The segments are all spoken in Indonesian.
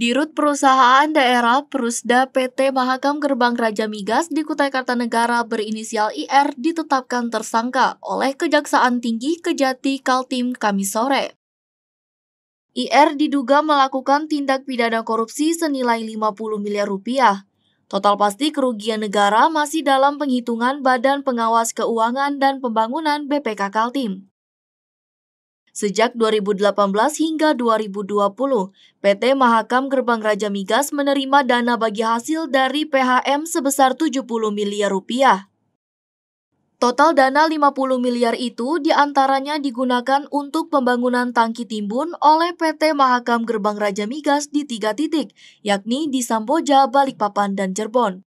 Dirut Perusahaan Daerah Perusda PT Mahakam Gerbang Raja Migas di Kutai Kartanegara berinisial IR ditetapkan tersangka oleh Kejaksaan Tinggi Kejati Kaltim Kamis sore. IR diduga melakukan tindak pidana korupsi senilai 50 miliar rupiah. Total pasti kerugian negara masih dalam penghitungan Badan Pengawas Keuangan dan Pembangunan BPK Kaltim. Sejak 2018 hingga 2020, PT Mahakam Gerbang Raja Migas menerima dana bagi hasil dari PHM sebesar 70 miliar rupiah. Total dana 50 miliar itu diantaranya digunakan untuk pembangunan tangki timbun oleh PT Mahakam Gerbang Raja Migas di tiga titik, yakni di Samboja, Balikpapan, dan Cirebon.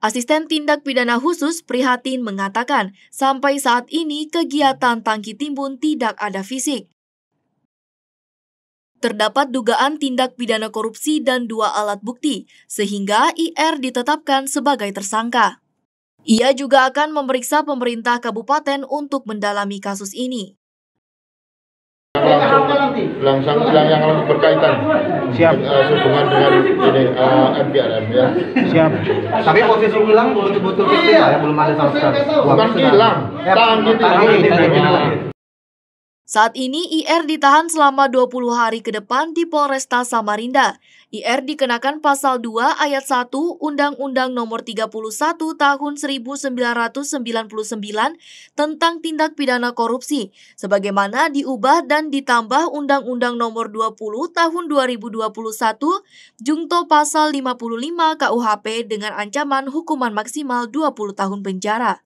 Asisten Tindak Pidana Khusus Prihatin mengatakan, sampai saat ini kegiatan tangki timbun tidak ada fisik. Terdapat dugaan tindak pidana korupsi dan dua alat bukti, sehingga IR ditetapkan sebagai tersangka. Ia juga akan memeriksa pemerintah kabupaten untuk mendalami kasus ini langsung yang, yang berkaitan siap uh, dengan ini uh, eh, MPRM ya siap tapi posisi hilang betul-betul iya. ya belum ada sama sekali bukan hilang tangan ini saat ini IR ditahan selama 20 hari ke depan di Polresta Samarinda. IR dikenakan pasal 2 ayat 1 Undang-Undang Nomor 31 Tahun 1999 tentang tindak pidana korupsi sebagaimana diubah dan ditambah Undang-Undang Nomor 20 Tahun 2021 jungto pasal 55 KUHP dengan ancaman hukuman maksimal 20 tahun penjara.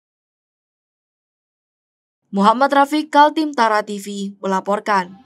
Muhammad Rafiq Kaltim Tara TV melaporkan.